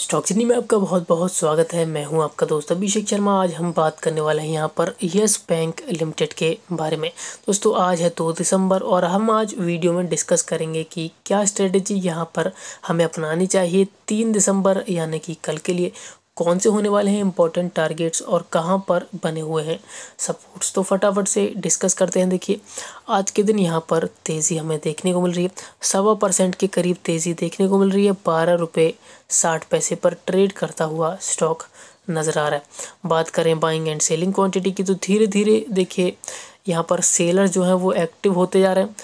stock चिन्नी में आपका बहुत बहुत स्वागत है मैं हूं आपका दोस्त अभिषेक शर्मा आज हम बात करने वाले हैं यहां पर यस बैंक लिमिटेड के बारे में दोस्तों आज है दो दिसंबर और हम आज वीडियो में डिस्कस करेंगे कि क्या स्ट्रेटजी यहां पर हमें अपनानी चाहिए तीन दिसंबर यानी कि कल के लिए कौन से होने वाले हैं इंपॉर्टेंट टारगेट्स और कहाँ पर बने हुए हैं सपोर्ट्स तो फटाफट से डिस्कस करते हैं देखिए आज के दिन यहाँ पर तेज़ी हमें देखने को मिल रही है सवा परसेंट के करीब तेज़ी देखने को मिल रही है बारह रुपये साठ पैसे पर ट्रेड करता हुआ स्टॉक नज़र आ रहा है बात करें बाइंग एंड सेलिंग क्वान्टिटी की तो धीरे धीरे देखिए यहाँ पर सेलर जो हैं वो एक्टिव होते जा रहे हैं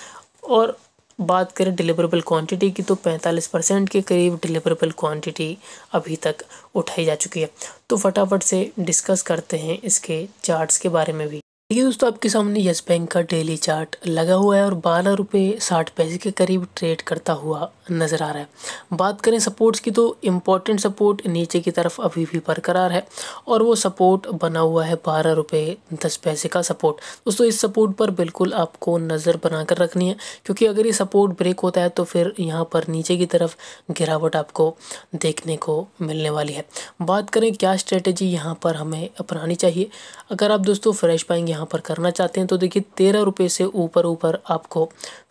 और बात करें डिलीवरेबल क्वांटिटी की तो 45 परसेंट के करीब डिलीवरेबल क्वांटिटी अभी तक उठाई जा चुकी है तो फटाफट से डिस्कस करते हैं इसके चार्ट्स के बारे में भी ये दोस्तों आपके सामने यस बैंक का डेली चार्ट लगा हुआ है और बारह रुपये साठ पैसे के करीब ट्रेड करता हुआ नज़र आ रहा है बात करें सपोर्ट्स की तो इम्पोर्टेंट सपोर्ट नीचे की तरफ अभी भी बरकरार है और वो सपोर्ट बना हुआ है बारह रुपये दस पैसे का सपोर्ट दोस्तों इस सपोर्ट पर बिल्कुल आपको नज़र बना कर रखनी है क्योंकि अगर ये सपोर्ट ब्रेक होता है तो फिर यहाँ पर नीचे की तरफ गिरावट आपको देखने को मिलने वाली है बात करें क्या स्ट्रेटेजी यहाँ पर हमें अपनानी चाहिए अगर आप दोस्तों फ्रेश पाएंगे यहाँ पर करना चाहते हैं तो देखिए तेरह रुपये से ऊपर ऊपर आपको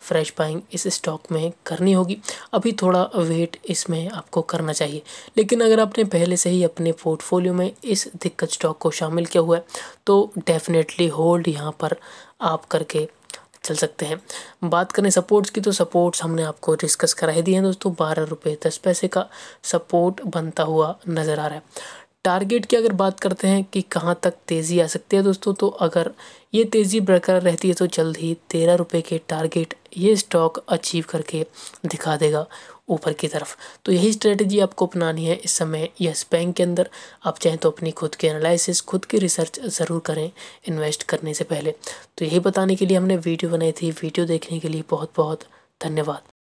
फ्रेश बाइंग इस स्टॉक में करनी होगी अभी थोड़ा वेट इसमें आपको करना चाहिए लेकिन अगर आपने पहले से ही अपने पोर्टफोलियो में इस दिक्कत स्टॉक को शामिल किया हुआ है तो डेफिनेटली होल्ड यहाँ पर आप करके चल सकते हैं बात करें सपोर्ट्स की तो सपोर्ट्स हमने आपको डिस्कस करा ही दिए हैं दोस्तों बारह रुपये दस पैसे का सपोर्ट बनता हुआ नज़र आ रहा है टारगेट की अगर बात करते हैं कि कहाँ तक तेज़ी आ सकती है दोस्तों तो अगर ये तेज़ी बरकरार रहती है तो जल्द ही तेरह रुपये के टारगेट ये स्टॉक अचीव करके दिखा देगा ऊपर की तरफ तो यही स्ट्रेटजी आपको अपनानी है इस समय यस बैंक के अंदर आप चाहें तो अपनी खुद की एनालिसिस खुद की रिसर्च ज़रूर करें इन्वेस्ट करने से पहले तो यही बताने के लिए हमने वीडियो बनाई थी वीडियो देखने के लिए बहुत बहुत धन्यवाद